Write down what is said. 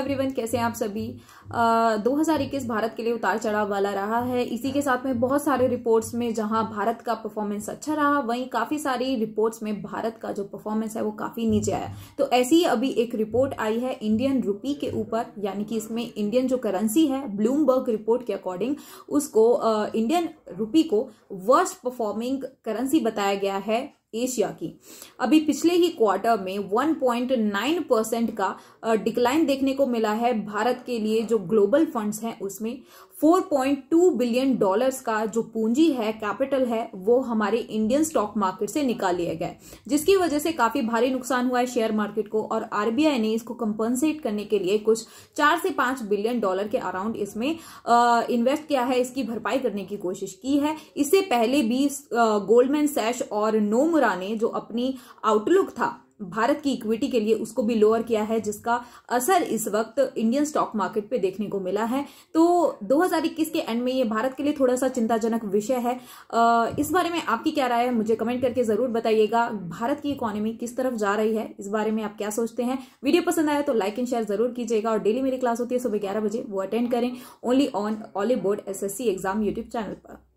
everyone कैसे हैं आप सभी uh, 2021 भारत के लिए उतार चढ़ाव वाला रहा है इसी के साथ में बहुत सारे रिपोर्ट्स में जहां भारत का परफॉर्मेंस अच्छा रहा वहीं काफ़ी सारी रिपोर्ट्स में भारत का जो परफॉर्मेंस है वो काफ़ी नीचे आया तो ऐसी ही अभी एक रिपोर्ट आई है इंडियन रुपी के ऊपर यानी कि इसमें इंडियन जो करेंसी है ब्लूमबर्ग रिपोर्ट के अकॉर्डिंग उसको इंडियन इंडियन रूपी को वर्स्ट परफॉर्मिंग करेंसी बताया गया है एशिया की अभी पिछले ही क्वार्टर में 1.9 परसेंट का डिक्लाइन देखने को मिला है भारत के लिए जो ग्लोबल फंड्स हैं उसमें 4.2 बिलियन डॉलर्स का जो पूंजी है कैपिटल है वो हमारे इंडियन स्टॉक मार्केट से निकाल लिया गया जिसकी वजह से काफी भारी नुकसान हुआ है शेयर मार्केट को और आरबीआई ने इसको कंपनसेट करने के लिए कुछ चार से पांच बिलियन डॉलर के अराउंड इसमें इन्वेस्ट किया है इसकी भरपाई करने की कोशिश की है इससे पहले भी गोल्डमैन सैश और नोम खुराना ने जो अपनी आउटलुक था भारत की इक्विटी के लिए उसको भी लोअर किया है जिसका असर इस वक्त इंडियन स्टॉक मार्केट पे देखने को मिला है तो 2021 के एंड में ये भारत के लिए थोड़ा सा चिंताजनक विषय है इस बारे में आपकी क्या राय है मुझे कमेंट करके जरूर बताइएगा भारत की इकोनॉमी किस तरफ जा रही है इस बारे में आप क्या सोचते हैं वीडियो पसंद आया तो लाइक एंड शेयर जरूर कीजिएगा और डेली मेरी क्लास होती है सुबह ग्यारह बजे वो अटेंड करें only on all boards exam YouTube channel पर